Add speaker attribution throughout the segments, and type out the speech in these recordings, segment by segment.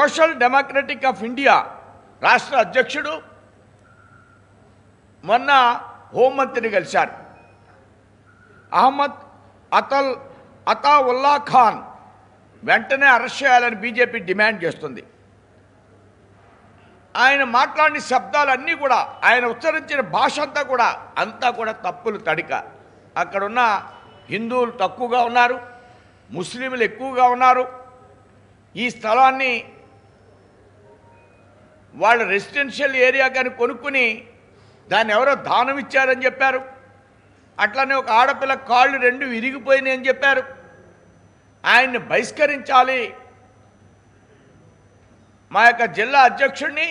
Speaker 1: social democratic of India రాష్ట్ర అధ్యక్షుడు మొన్న హోంమంత్రిని కలిశారు అహ్మద్ అతల్ అతావుల్లా ఖాన్ వెంటనే అరెస్ట్ చేయాలని బీజేపీ డిమాండ్ చేస్తుంది ఆయన మాట్లాడిన శబ్దాలన్నీ కూడా ఆయన ఉచ్చరించిన భాష అంతా కూడా అంతా కూడా తప్పులు తడిక అక్కడున్న హిందువులు తక్కువగా ఉన్నారు ముస్లింలు ఎక్కువగా ఉన్నారు ఈ స్థలాన్ని వాళ్ళ రెసిడెన్షియల్ ఏరియా కానీ కొనుక్కుని దాన్ని ఎవరో దానం ఇచ్చారని చెప్పారు అట్లనే ఒక ఆడపిల్ల కాళ్ళు రెండు అని చెప్పారు ఆయన్ని బహిష్కరించాలి మా యొక్క జిల్లా అధ్యక్షుడిని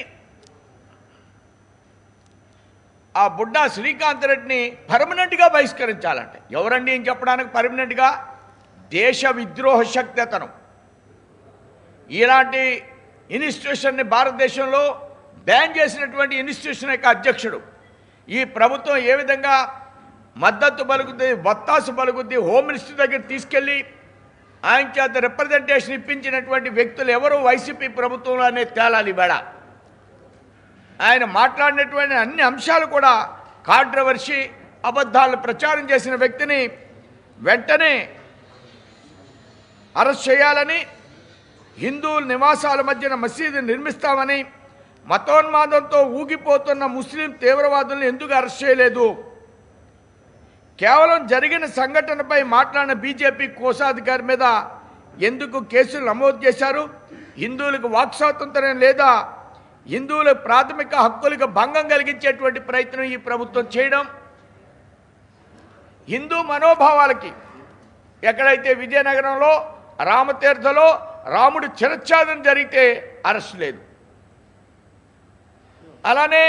Speaker 1: ఆ బుడ్డా శ్రీకాంత్ రెడ్డిని పర్మనెంట్గా బహిష్కరించాలంట ఎవరండి ఏం చెప్పడానికి పర్మనెంట్గా దేశ విద్రోహ శక్తి అతను ఇలాంటి ఇన్స్టిట్యూషన్ని భారతదేశంలో బ్యాన్ చేసినటువంటి ఇన్స్టిట్యూషన్ యొక్క అధ్యక్షుడు ఈ ప్రభుత్వం ఏ విధంగా మద్దతు పలుకుద్ది వత్తాసు పలుకుద్ది హోమ్ మినిస్టర్ దగ్గర తీసుకెళ్ళి ఆయన చేత రిప్రజెంటేషన్ ఇప్పించినటువంటి వ్యక్తులు ఎవరు వైసీపీ ప్రభుత్వంలో అనేది తేలాలి బేడ ఆయన మాట్లాడినటువంటి అన్ని అంశాలు కూడా కాంట్రవర్షి అబద్ధాలు ప్రచారం చేసిన వ్యక్తిని వెంటనే అరెస్ట్ చేయాలని హిందువుల నివాసాల మధ్యన మసీదు నిర్మిస్తామని మతోన్మాదంతో ఊగిపోతున్న ముస్లిం తీవ్రవాదులను ఎందుకు అరెస్ట్ చేయలేదు కేవలం జరిగిన సంఘటనపై మాట్లాడిన బీజేపీ కోశాధికారి మీద ఎందుకు కేసులు నమోదు చేశారు హిందువులకు వాక్ స్వాతంత్రం లేదా హిందువుల ప్రాథమిక హక్కులకు భంగం కలిగించేటువంటి ప్రయత్నం ఈ ప్రభుత్వం చేయడం హిందూ మనోభావాలకి ఎక్కడైతే విజయనగరంలో రామతీర్థలో రాముడు చిరచ్ఛాదం జరిగితే అరెస్ట్ లేదు అలానే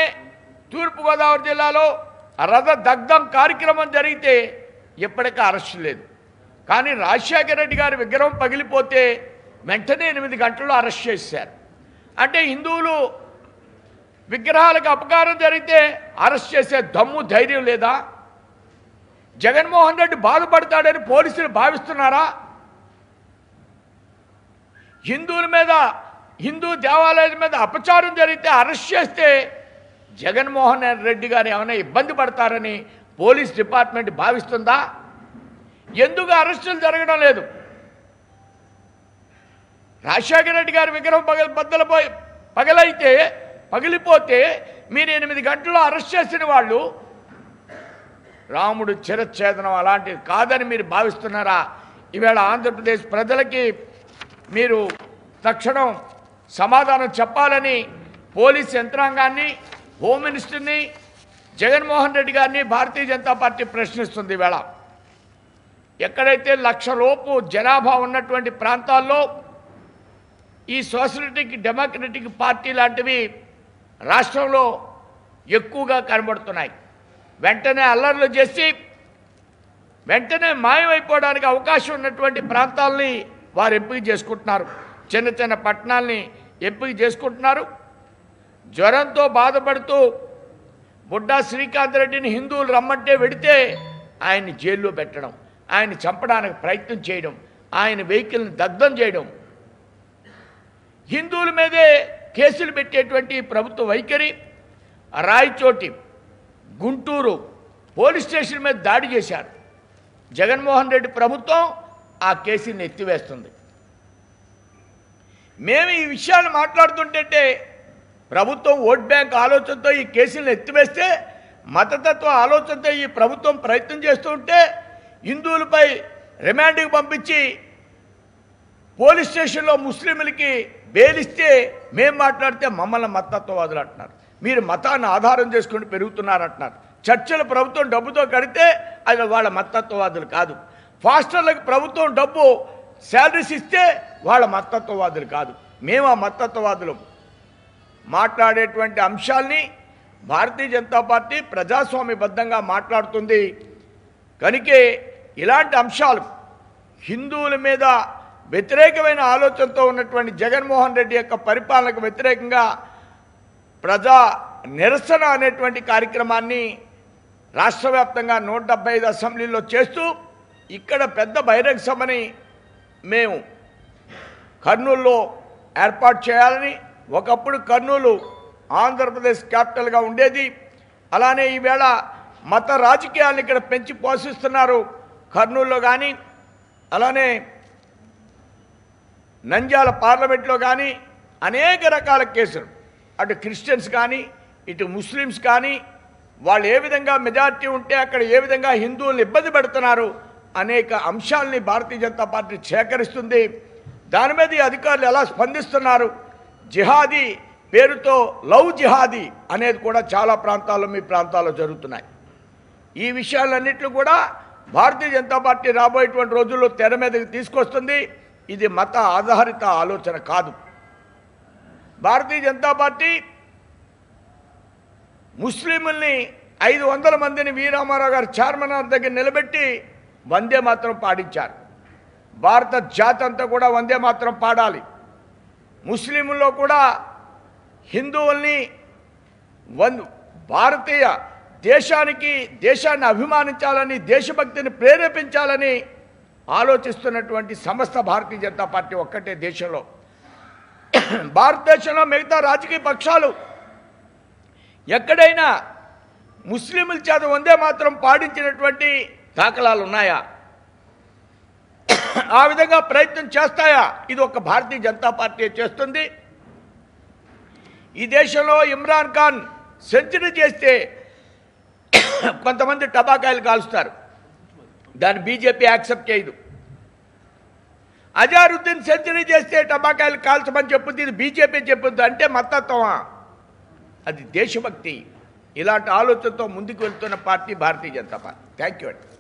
Speaker 1: తూర్పుగోదావరి జిల్లాలో రథ దగ్ధం కార్యక్రమం జరిగితే ఎప్పటికీ అరెస్ట్ లేదు కానీ రాజశేఖర రెడ్డి గారి విగ్రహం పగిలిపోతే వెంటనే ఎనిమిది గంటల్లో అరెస్ట్ చేశారు అంటే హిందువులు విగ్రహాలకు అపకారం జరిగితే అరెస్ట్ చేసే దమ్ము ధైర్యం లేదా జగన్మోహన్ రెడ్డి బాధపడతాడని పోలీసులు భావిస్తున్నారా హిందువుల మీద హిందూ దేవాలయాల మీద అపచారం జరిగితే అరెస్ట్ చేస్తే జగన్మోహన్ రెడ్డి గారు ఏమైనా ఇబ్బంది పడతారని పోలీస్ డిపార్ట్మెంట్ భావిస్తుందా ఎందుకు అరెస్టులు జరగడం లేదు రాజశేఖర రెడ్డి గారి విగ్రహం పగల పోయి పగలైతే పగిలిపోతే మీరు ఎనిమిది గంటల్లో అరెస్ట్ చేసిన వాళ్ళు రాముడు చిరచ్ఛేదనం అలాంటిది కాదని మీరు భావిస్తున్నారా ఈవేళ ఆంధ్రప్రదేశ్ ప్రజలకి మీరు తక్షణం సమాధానం చెప్పాలని పోలీస్ యంత్రాంగాన్ని హోంమినిస్టర్ని జగన్మోహన్ రెడ్డి గారిని భారతీయ జనతా పార్టీ ప్రశ్నిస్తుంది వేళ ఎక్కడైతే లక్ష లోపు జనాభా ఉన్నటువంటి ప్రాంతాల్లో ఈ సోషలిటిక్ డెమోక్రటిక్ పార్టీ లాంటివి రాష్ట్రంలో ఎక్కువగా కనబడుతున్నాయి వెంటనే అల్లర్లు చేసి వెంటనే మాయమైపోవడానికి అవకాశం ఉన్నటువంటి ప్రాంతాలని వారు ఎంపిక చేసుకుంటున్నారు చిన్న చిన్న పట్టణాలని ఎంపిక చేసుకుంటున్నారు జ్వరంతో బాధపడుతూ బుడ్డా శ్రీకాంత్ రెడ్డిని హిందువులు రమ్మంటే వెడితే ఆయన్ని జైల్లో పెట్టడం ఆయన చంపడానికి ప్రయత్నం చేయడం ఆయన వెహికల్ని దగ్ధం చేయడం హిందువుల మీదే కేసులు పెట్టేటువంటి ప్రభుత్వ వైఖరి రాయచోటి గుంటూరు పోలీస్ స్టేషన్ మీద దాడి చేశారు జగన్మోహన్ రెడ్డి ప్రభుత్వం ఆ కేసుని ఎత్తివేస్తుంది మేము ఈ విషయాలు మాట్లాడుతుంటే ప్రభుత్వం ఓట్ బ్యాంక్ ఆలోచనతో ఈ కేసులను ఎత్తివేస్తే మతతత్వ ఆలోచనతో ఈ ప్రభుత్వం ప్రయత్నం చేస్తుంటే హిందువులపై రిమాండ్కి పంపించి పోలీస్ స్టేషన్లో ముస్లింలకి బేలిస్తే మేము మాట్లాడితే మమ్మల్ని మతత్వవాదులు అంటున్నారు మీరు మతాన్ని ఆధారం చేసుకుని పెరుగుతున్నారంటున్నారు చర్చలు ప్రభుత్వం డబ్బుతో కడితే అది వాళ్ళ మతత్వవాదులు కాదు ఫాస్టర్లకు ప్రభుత్వం డబ్బు శాలరీస్ ఇస్తే వాళ్ళ మతత్వవాదులు కాదు మేము ఆ మతత్వవాదులు మాట్లాడేటువంటి అంశాల్ని భారతీయ జనతా పార్టీ ప్రజాస్వామ్యబద్ధంగా మాట్లాడుతుంది కనుకే ఇలాంటి అంశాలు హిందువుల మీద వ్యతిరేకమైన ఆలోచనతో ఉన్నటువంటి జగన్మోహన్ రెడ్డి యొక్క పరిపాలనకు వ్యతిరేకంగా ప్రజా నిరసన అనేటువంటి కార్యక్రమాన్ని రాష్ట్రవ్యాప్తంగా నూట డెబ్బై ఐదు అసెంబ్లీలో చేస్తూ ఇక్కడ పెద్ద బహిరంగ సభని మేము కర్నూలులో ఏర్పాటు చేయాలని ఒకప్పుడు కర్నూలు ఆంధ్రప్రదేశ్ క్యాపిటల్గా ఉండేది అలానే ఈవేళ మత రాజకీయాలను ఇక్కడ పెంచి పోషిస్తున్నారు కర్నూలులో కానీ అలానే నంద్యాల పార్లమెంట్లో కానీ అనేక రకాల కేసులు అటు క్రిస్టియన్స్ కానీ ఇటు ముస్లిమ్స్ కానీ వాళ్ళు ఏ విధంగా మెజార్టీ ఉంటే అక్కడ ఏ విధంగా హిందువులను ఇబ్బంది పెడుతున్నారు అనేక అంశాలని భారతీయ జనతా పార్టీ సేకరిస్తుంది దాని మీద ఈ అధికారులు ఎలా స్పందిస్తున్నారు జిహాదీ పేరుతో లవ్ జిహాదీ అనేది కూడా చాలా ప్రాంతాల్లో మీ ప్రాంతాల్లో జరుగుతున్నాయి ఈ విషయాలన్నింటినీ కూడా భారతీయ జనతా పార్టీ రాబోయేటువంటి రోజుల్లో తెర మీదకి తీసుకొస్తుంది ఇది మత ఆధారిత ఆలోచన కాదు భారతీయ జనతా పార్టీ ముస్లింల్ని ఐదు వందల మందిని వీరామారావు గారు చార్మినార్ దగ్గర నిలబెట్టి వందే మాత్రం పాడించారు భారత జాతి అంతా కూడా వందే మాత్రం పాడాలి ముస్లింల్లో కూడా హిందువుల్ని వంద భారతీయ దేశానికి దేశాన్ని అభిమానించాలని దేశభక్తిని ప్రేరేపించాలని ఆలోచిస్తున్నటువంటి సమస్త భారతీయ జనతా పార్టీ ఒక్కటే దేశంలో భారతదేశంలో మిగతా రాజకీయ పక్షాలు ఎక్కడైనా ముస్లింల చేత వందే మాత్రం పాటించినటువంటి దాఖలాలు ఉన్నాయా ఆ విధంగా ప్రయత్నం చేస్తాయా ఇది ఒక భారతీయ జనతా పార్టీ చేస్తుంది ఈ దేశంలో ఇమ్రాన్ ఖాన్ సెంచరీ చేస్తే కొంతమంది టబాకాయలు కాలుస్తారు దాన్ని బీజేపీ యాక్సెప్ట్ చేయదు అజారుద్దీన్ సెంచరీ చేస్తే టబాకాయలు కాల్చమని చెప్పింది ఇది బీజేపీ చెప్పింది అంటే మతత్వమా అది దేశభక్తి ఇలాంటి ఆలోచనతో ముందుకు వెళ్తున్న party Bharatiya Janata Party thank you అండి